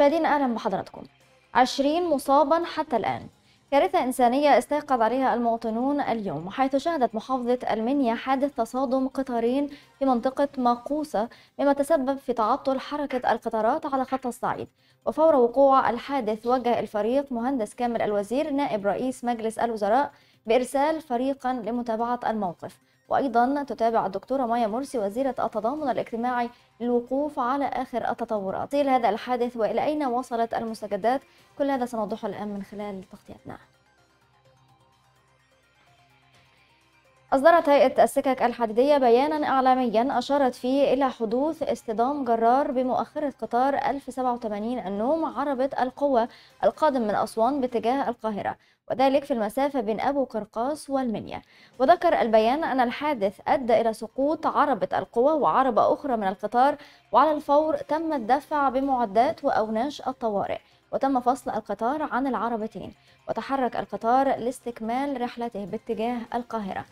مشاهدينا أهلا بحضراتكم 20 مصابا حتى الآن كارثة إنسانية استيقظ عليها المواطنون اليوم حيث شهدت محافظة المنيا حادث تصادم قطارين في منطقة ماقوسة مما تسبب في تعطل حركة القطارات على خط الصعيد وفور وقوع الحادث وجه الفريق مهندس كامل الوزير نائب رئيس مجلس الوزراء بإرسال فريقا لمتابعة الموقف وأيضا تتابع الدكتورة مايا مرسي وزيرة التضامن الاجتماعي للوقوف على آخر التطورات إلى هذا الحادث وإلى أين وصلت المستجدات كل هذا سنوضحه الآن من خلال تغطيتنا أصدرت هيئة السكك الحديدية بيانا إعلاميا أشارت فيه إلى حدوث اصطدام جرار بمؤخرة قطار 1087 النوم عربة القوة القادم من أسوان باتجاه القاهرة وذلك في المسافة بين أبو قرقاس والمنيا وذكر البيان أن الحادث أدى إلى سقوط عربة القوى وعربة أخرى من القطار وعلى الفور تم الدفع بمعدات وأوناش الطوارئ وتم فصل القطار عن العربتين وتحرك القطار لاستكمال رحلته باتجاه القاهرة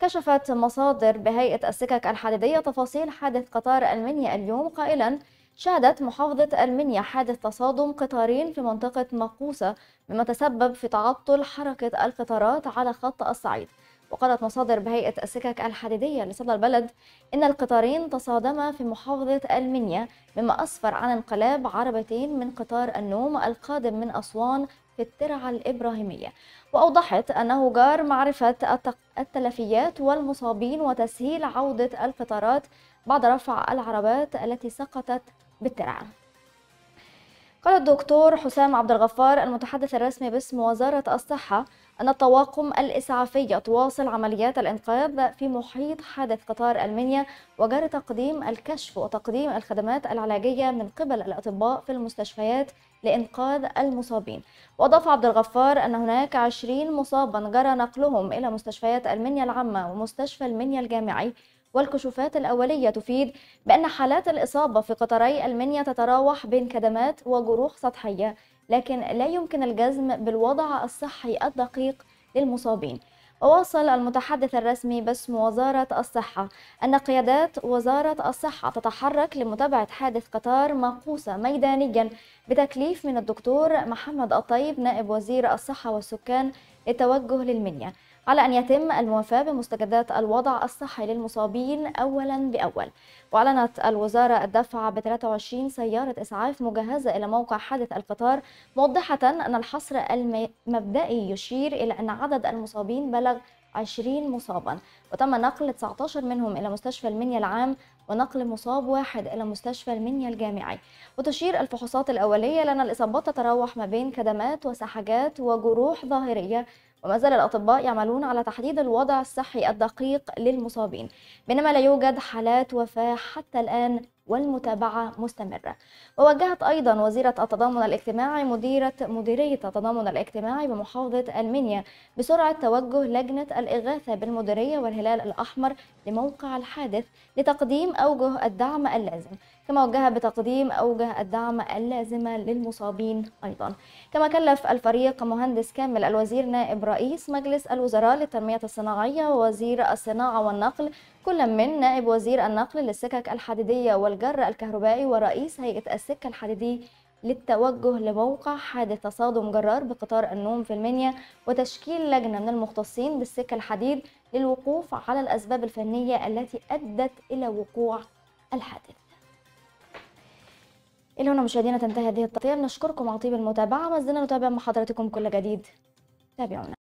كشفت مصادر بهيئة السكك الحديدية تفاصيل حادث قطار المنيا اليوم قائلا شهدت محافظة المنيا حادث تصادم قطارين في منطقة مقوسة مما تسبب في تعطل حركة القطارات على خط الصعيد وقالت مصادر بهيئة السكك الحديدية لصدى البلد إن القطارين تصادما في محافظة المنيا مما أسفر عن انقلاب عربتين من قطار النوم القادم من أسوان في الترعة الإبراهيمية وأوضحت أنه جار معرفة التلفيات والمصابين وتسهيل عودة القطارات بعد رفع العربات التي سقطت بالترعه قال الدكتور حسام عبد الغفار المتحدث الرسمي باسم وزارة الصحة أن الطواقم الإسعافية تواصل عمليات الإنقاذ في محيط حادث قطار المنيا وجرى تقديم الكشف وتقديم الخدمات العلاجية من قبل الأطباء في المستشفيات لإنقاذ المصابين وأضاف عبد الغفار أن هناك 20 مصابا جرى نقلهم إلى مستشفيات المنيا العامة ومستشفى المنيا الجامعي والكشوفات الأولية تفيد بأن حالات الإصابة في قطري ألمانيا تتراوح بين كدمات وجروح سطحية لكن لا يمكن الجزم بالوضع الصحي الدقيق للمصابين وواصل المتحدث الرسمي باسم وزارة الصحة أن قيادات وزارة الصحة تتحرك لمتابعة حادث قطار مقوسة ميدانيا بتكليف من الدكتور محمد الطيب نائب وزير الصحة والسكان التوجه للمنيا على أن يتم الموافاة بمستجدات الوضع الصحي للمصابين أولا بأول وأعلنت الوزارة الدفع ب 23 سيارة إسعاف مجهزة إلى موقع حادث القطار موضحة أن الحصر المبدئي يشير إلى أن عدد المصابين بلغ 20 مصابا وتم نقل 19 منهم إلى مستشفى المنيا العام ونقل مصاب واحد إلى مستشفى المنيا الجامعي وتشير الفحوصات الأولية لأن الإصابات تتراوح ما بين كدمات وسحجات وجروح ظاهرية وما زال الأطباء يعملون على تحديد الوضع الصحي الدقيق للمصابين بينما لا يوجد حالات وفاة حتى الآن والمتابعة مستمرة ووجهت أيضا وزيرة التضامن الاجتماعي مديرة مديرية التضامن الاجتماعي بمحافظة المنيا بسرعة توجه لجنة الإغاثة بالمديرية والهلال الأحمر لموقع الحادث لتقديم أوجه الدعم اللازم كما وجه بتقديم أوجه الدعم اللازمة للمصابين أيضا كما كلف الفريق مهندس كامل الوزير نائب رئيس مجلس الوزراء للتنمية الصناعية ووزير الصناعة والنقل كل من نائب وزير النقل للسكك الحديدية وال والجر الكهربائي ورئيس هيئة السكة الحديدية للتوجه لموقع حادث تصادم جرار بقطار النوم في المنيا وتشكيل لجنة من المختصين بالسكة الحديد للوقوف على الأسباب الفنية التي أدت إلى وقوع الحادث إلى هنا مشاهدينا تنتهي هذه التغطية نشكركم على طيب المتابعة ما زلنا نتابع مع حضراتكم كل جديد تابعونا